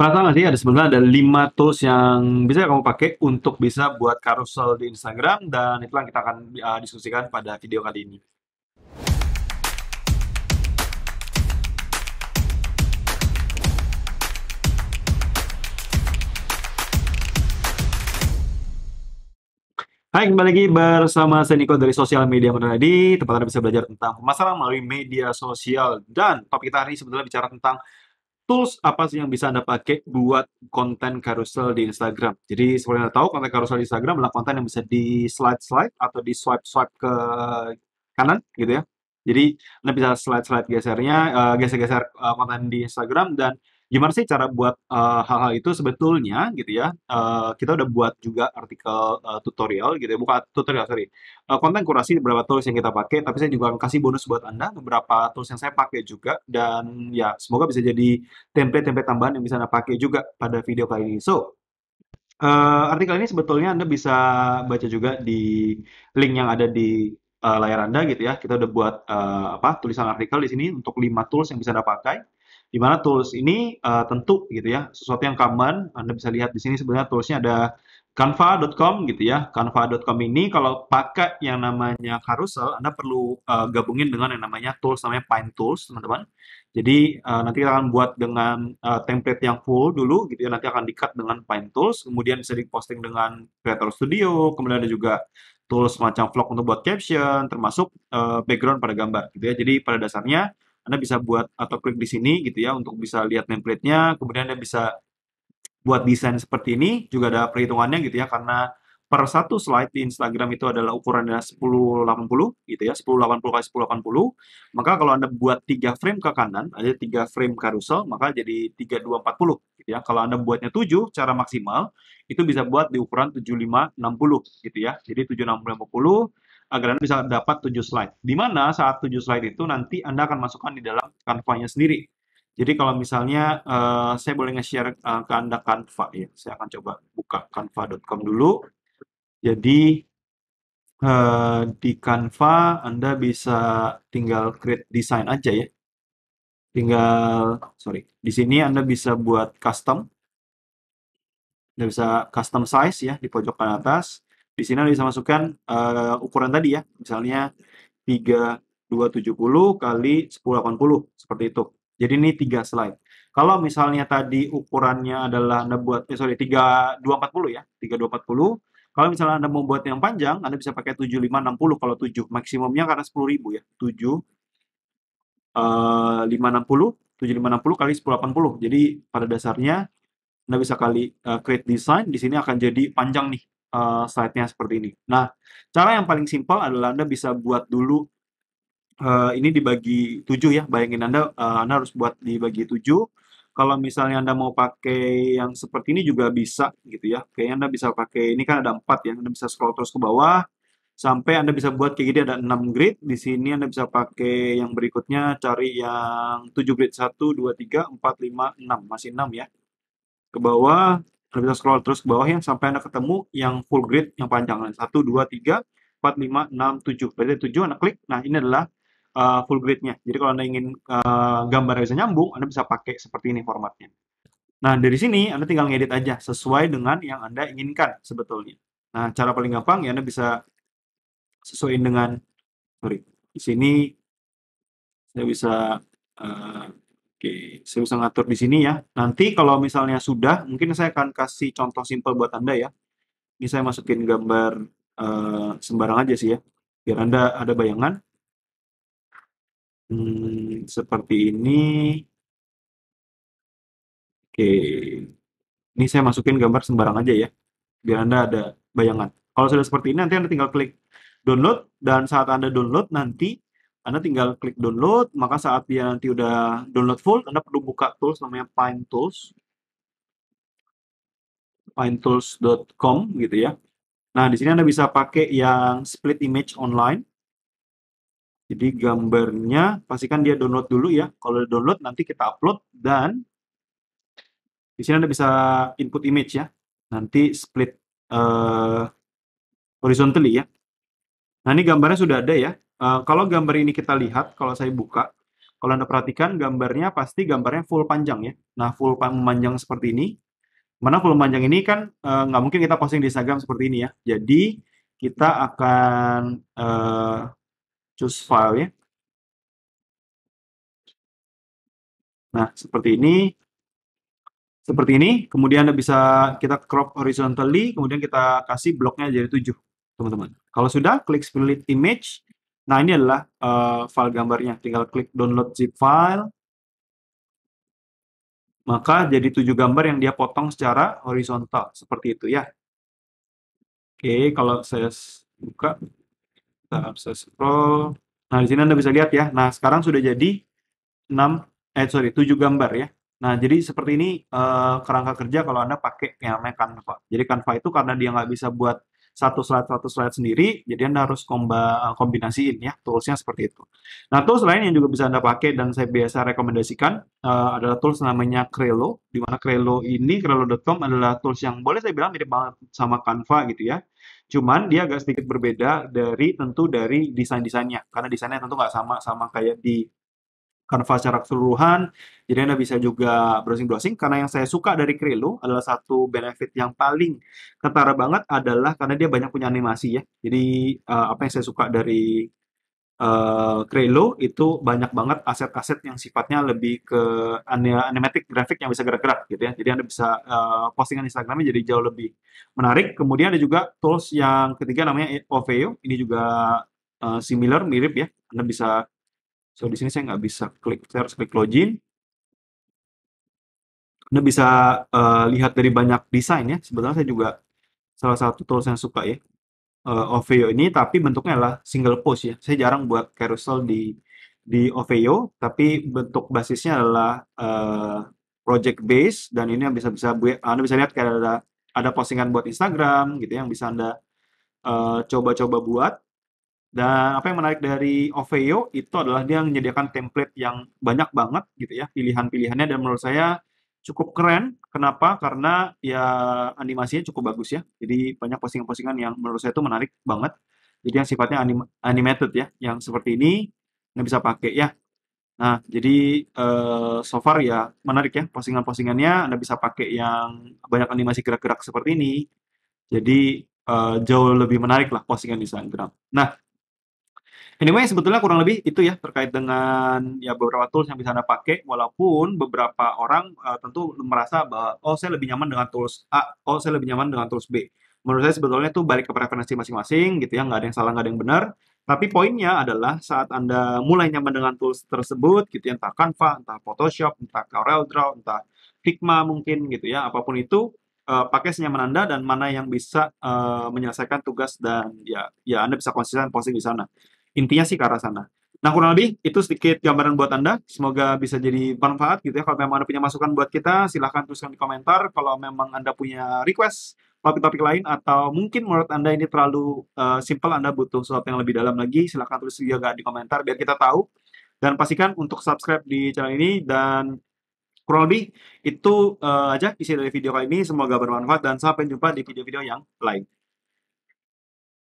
Pertama sih ada sebenarnya ada 5 tools yang bisa kamu pakai untuk bisa buat carousel di Instagram dan itu yang kita akan uh, diskusikan pada video kali ini. Hai, kembali lagi bersama Seniko dari Sosial Media Menadi, tempat Anda bisa belajar tentang pemasaran melalui media sosial. Dan topik kita hari ini sebenarnya bicara tentang tools apa sih yang bisa Anda pakai buat konten carousel di Instagram. Jadi seperti Anda tahu, konten carousel di Instagram adalah konten yang bisa di slide-slide atau di swipe-swipe ke kanan gitu ya. Jadi Anda bisa slide-slide gesernya, uh, geser-geser uh, konten di Instagram dan gimana sih cara buat eh, hal-hal uh, itu sebetulnya gitu ya uh, kita udah buat juga artikel uh, tutorial gitu ya bukan tutorial sorry uh, konten kurasi beberapa tools yang kita pakai tapi saya juga akan kasih bonus buat anda beberapa tools yang saya pakai juga dan ya semoga bisa jadi template-template tambahan yang bisa anda pakai juga pada video kali ini so uh, artikel ini sebetulnya anda bisa baca juga di link yang ada di uh, layar anda gitu ya kita udah buat uh, apa tulisan artikel di sini untuk 5 tools yang bisa anda pakai di mana tools ini uh, tentu gitu ya sesuatu yang common Anda bisa lihat di sini sebenarnya toolsnya ada canva.com gitu ya canva.com ini kalau pakai yang namanya carousel Anda perlu uh, gabungin dengan yang namanya tools namanya Pine Tools teman-teman jadi uh, nanti kita akan buat dengan uh, template yang full dulu gitu ya nanti akan dikat dengan Pine Tools kemudian bisa diposting dengan Creator Studio kemudian ada juga tools macam vlog untuk buat caption termasuk uh, background pada gambar gitu ya jadi pada dasarnya anda bisa buat atau klik di sini gitu ya untuk bisa lihat template-nya. Kemudian Anda bisa buat desain seperti ini juga ada perhitungannya gitu ya karena per satu slide di Instagram itu adalah ukurannya 1080 gitu ya 1080 kali 1080 maka kalau anda buat tiga frame ke kanan ada tiga frame carousel maka jadi 3240 gitu ya kalau anda buatnya 7 cara maksimal itu bisa buat di ukuran 7560 gitu ya jadi 7650 agar Anda bisa dapat 7 slide. Di mana saat 7 slide itu nanti Anda akan masukkan di dalam Canva-nya sendiri. Jadi kalau misalnya uh, saya boleh nge-share uh, ke Anda Canva ya. Saya akan coba buka canva.com dulu. Jadi uh, di Canva Anda bisa tinggal create design aja ya. Tinggal sorry, di sini Anda bisa buat custom. Anda bisa custom size ya di pojok kanan atas. Di sini Anda bisa masukkan uh, eh, ukuran tadi ya, misalnya 3270 kali 1080 seperti itu. Jadi ini tiga slide. Kalau misalnya tadi ukurannya adalah Anda buat eh sorry 3240 ya, 3240 kalau misalnya Anda mau buat yang panjang, Anda bisa pakai 7560 kalau 7. Maksimumnya karena 10.000 ya. 7 uh, 560, 7560 kali 1080. Jadi pada dasarnya Anda bisa kali uh, create design, di sini akan jadi panjang nih uh, slide-nya seperti ini. Nah, cara yang paling simpel adalah Anda bisa buat dulu uh, ini dibagi tujuh ya. Bayangin Anda uh, Anda harus buat dibagi tujuh. Kalau misalnya Anda mau pakai yang seperti ini juga bisa gitu ya. Kayaknya Anda bisa pakai ini kan ada empat ya. Anda bisa scroll terus ke bawah sampai Anda bisa buat kayak gini ada enam grid. Di sini Anda bisa pakai yang berikutnya cari yang tujuh grid satu, dua, tiga, empat, lima, enam, masih enam ya. Ke bawah kalau bisa scroll terus ke bawah ya, sampai Anda ketemu yang full grid yang panjang. 1, 2, 3, 4, 5, 6, 7. Berarti 7 Anda klik, nah ini adalah uh, full grid-nya. Jadi kalau Anda ingin uh, gambar bisa nyambung, Anda bisa pakai seperti ini formatnya. Nah, dari sini Anda tinggal ngedit aja sesuai dengan yang Anda inginkan sebetulnya. Nah, cara paling gampang ya Anda bisa sesuaiin dengan sorry, di sini saya bisa uh, Oke, saya bisa ngatur di sini ya. Nanti kalau misalnya sudah, mungkin saya akan kasih contoh simple buat Anda ya. Ini saya masukin gambar uh, sembarang aja sih ya, biar Anda ada bayangan. Hmm, seperti ini. Oke, ini saya masukin gambar sembarang aja ya, biar Anda ada bayangan. Kalau sudah seperti ini, nanti Anda tinggal klik download, dan saat Anda download nanti, anda tinggal klik download, maka saat dia nanti udah download full, Anda perlu buka tools namanya Pine Tools. pinetools.com gitu ya. Nah, di sini Anda bisa pakai yang split image online. Jadi gambarnya pastikan dia download dulu ya. Kalau download nanti kita upload dan di sini Anda bisa input image ya. Nanti split uh, horizontally ya. Nah, ini gambarnya sudah ada ya. Uh, kalau gambar ini kita lihat, kalau saya buka, kalau Anda perhatikan gambarnya pasti gambarnya full panjang ya. Nah, full panjang seperti ini. Mana full panjang ini kan uh, nggak mungkin kita posting di Instagram seperti ini ya. Jadi, kita akan uh, eh, choose file ya. Nah, seperti ini. Seperti ini, kemudian Anda bisa kita crop horizontally, kemudian kita kasih bloknya jadi 7, teman-teman. Kalau sudah, klik split image, Nah, ini adalah uh, file gambarnya. Tinggal klik download zip file. Maka jadi tujuh gambar yang dia potong secara horizontal. Seperti itu ya. Oke, kalau saya buka, kita saya scroll. Nah, di sini Anda bisa lihat ya. Nah, sekarang sudah jadi 6, eh sorry, tujuh gambar ya. Nah, jadi seperti ini uh, kerangka kerja kalau Anda pakai yang namanya Canva. Jadi Canva itu karena dia nggak bisa buat satu slide satu slide sendiri jadi anda harus komba, eh, kombinasiin ya toolsnya seperti itu nah tools lain yang juga bisa anda pakai dan saya biasa rekomendasikan uh, adalah tools namanya Trello di mana Crello ini Trello.com adalah tools yang boleh saya bilang mirip banget sama Canva gitu ya cuman dia agak sedikit berbeda dari tentu dari desain desainnya karena desainnya tentu nggak sama sama kayak di Canva secara keseluruhan. Jadi Anda bisa juga browsing-browsing karena yang saya suka dari Krilo adalah satu benefit yang paling ketara banget adalah karena dia banyak punya animasi ya. Jadi uh, apa yang saya suka dari uh, itu banyak banget aset-aset yang sifatnya lebih ke animatic grafik yang bisa gerak-gerak gitu ya. Jadi Anda bisa uh, postingan Instagramnya jadi jauh lebih menarik. Kemudian ada juga tools yang ketiga namanya Oveo. Ini juga uh, similar, mirip ya. Anda bisa So di sini saya nggak bisa klik, saya harus klik login. Anda bisa uh, lihat dari banyak desain ya. Sebetulnya saya juga salah satu tools yang suka ya. Uh, eh, OVO ini tapi bentuknya adalah single post ya. Saya jarang buat carousel di di OVO tapi bentuk basisnya adalah uh, project base dan ini yang bisa bisa Anda bisa lihat kayak ada ada postingan buat Instagram gitu ya, yang bisa Anda coba-coba uh, coba -coba buat dan apa yang menarik dari Oveo itu adalah dia menyediakan template yang banyak banget gitu ya pilihan-pilihannya dan menurut saya cukup keren. Kenapa? Karena ya animasinya cukup bagus ya. Jadi banyak postingan-postingan yang menurut saya itu menarik banget. Jadi yang sifatnya anim animated ya, yang seperti ini nggak bisa pakai ya. Nah, jadi uh, so far ya menarik ya postingan-postingannya. Anda bisa pakai yang banyak animasi gerak-gerak seperti ini. Jadi uh, jauh lebih menarik lah postingan di Instagram. Nah, Anyway, sebetulnya kurang lebih itu ya terkait dengan ya beberapa tools yang bisa Anda pakai walaupun beberapa orang uh, tentu merasa bahwa oh saya lebih nyaman dengan tools A, oh saya lebih nyaman dengan tools B. Menurut saya sebetulnya itu balik ke preferensi masing-masing gitu ya, nggak ada yang salah, nggak ada yang benar. Tapi poinnya adalah saat Anda mulai nyaman dengan tools tersebut gitu ya, entah Canva, entah Photoshop, entah CorelDRAW, entah Figma mungkin gitu ya, apapun itu uh, pakai senyaman Anda dan mana yang bisa uh, menyelesaikan tugas dan ya ya Anda bisa konsisten posting di sana intinya sih ke arah sana nah kurang lebih itu sedikit gambaran buat anda semoga bisa jadi bermanfaat gitu ya kalau memang anda punya masukan buat kita silahkan tuliskan di komentar kalau memang anda punya request topik-topik lain atau mungkin menurut anda ini terlalu uh, simple anda butuh sesuatu yang lebih dalam lagi silahkan tulis juga di komentar biar kita tahu dan pastikan untuk subscribe di channel ini dan kurang lebih itu uh, aja isi dari video kali ini semoga bermanfaat dan sampai jumpa di video-video yang lain.